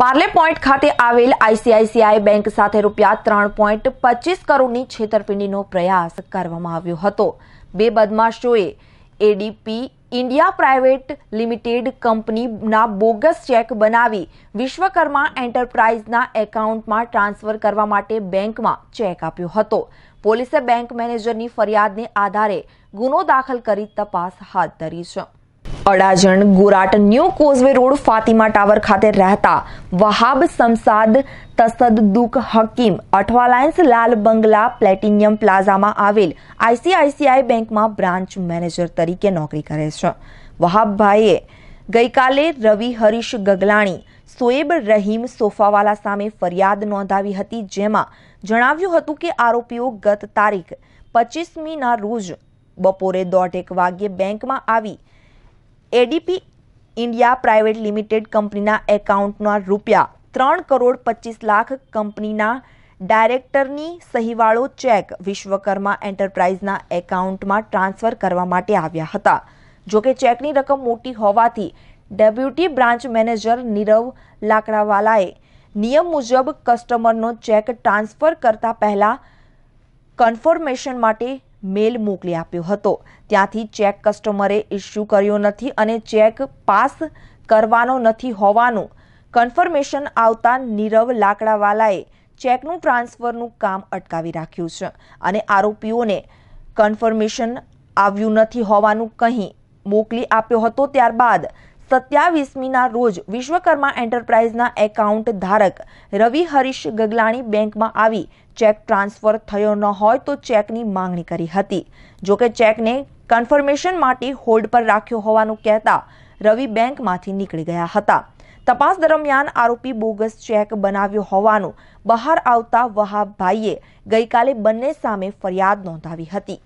Parle point ખાતે આવેલ ICICI bank સાથે રૂપિયા ત્રણ પોઈન્ટ પચીસ કરોડની છેતરપિંડીનો પ્રયાસ કરવામાં આવ્યો હતો બે બદમાશોએ એડીપી ઇન્ડિયા પ્રાઇવેટ લિમિટેડ કંપનીના બોગસ ચેક બનાવી વિશ્વકર્મા એન્ટરપ્રાઇઝના એકાઉન્ટમાં ટ્રાન્સફર કરવા માટે બેંકમાં ચેક આપ્યો હતો પોલીસે બેંક મેનેજરની ફરિયાદને આધારે ગુનો દાખલ કરી તપાસ હાથ ધરી છે Adajan Gorat new causeway road Fatima tower ખાતે રહેતા વહાબ સમસાદ તસદદુક હકીમ અઠવાલાયન્સ લાલ બંગલા પ્લેટિનિયમ પ્લાઝામાં આવેલ આઈસીઆઈસીઆઈ બેંકમાં બ્રાન્ચ મેનેજર તરીકે નોકરી કરે છે વહાબભાઈએ ગઈકાલે રવિ હરીશ ગગલાણી સોએબ રહીમ સોફાવાલા સામે ફરિયાદ નોંધાવી હતી જેમાં જણાવ્યું હતું કે આરોપીઓ ગત તારીખ પચીસમીના રોજ બપોરે દોઢેક વાગ્યે બેંકમાં આવી એડીપી ઇન્ડિયા પ્રાઇવેટ લિમિટેડ કંપનીના એકાઉન્ટના રૂપિયા ત્રણ કરોડ પચીસ લાખ કંપનીના ડાયરેક્ટરની સહીવાળો ચેક વિશ્વકર્મા એન્ટરપ્રાઇઝના એકાઉન્ટમાં ટ્રાન્સફર કરવા માટે આવ્યા હતા જો કે ચેકની રકમ મોટી હોવાથી ડેપ્યુટી બ્રાન્ચ મેનેજર નીરવ લાકડાવાલાએ નિયમ મુજબ કસ્ટમરનો ચેક ટ્રાન્સફર કરતા પહેલા કન્ફર્મેશન માટે મેલ મોકલી આપ્યો હતો ત્યાંથી ચેક કસ્ટમરે ઇસ્યુ કર્યો નથી અને ચેક પાસ કરવાનો નથી હોવાનું કન્ફર્મેશન આવતા નીરવ લાકડાવાલાએ ચેકનું ટ્રાન્સફરનું કામ અટકાવી રાખ્યું છે અને આરોપીઓને કન્ફર્મેશન આવ્યું નથી હોવાનું કહી મોકલી આપ્યો હતો ત્યારબાદ સત્યાવીસમીના રોજ વિશ્વકર્મા એન્ટરપ્રાઇઝના એકાઉન્ટ ધારક રવિ હરીશ ગગલાણી બેંકમાં આવી ચેક ટ્રાન્સફર થયો ન હોય તો ચેકની માંગણી કરી હતી જોકે ચેકને કન્ફર્મેશન માટે હોલ્ડ પર રાખ્યો હોવાનું કહેતા રવિ બેંકમાંથી નીકળી ગયા હતા તપાસ દરમિયાન આરોપી બોગસ ચેક બનાવ્યો હોવાનું બહાર આવતા વહાબભાઈએ ગઈકાલે બંને સામે ફરિયાદ નોંધાવી હતી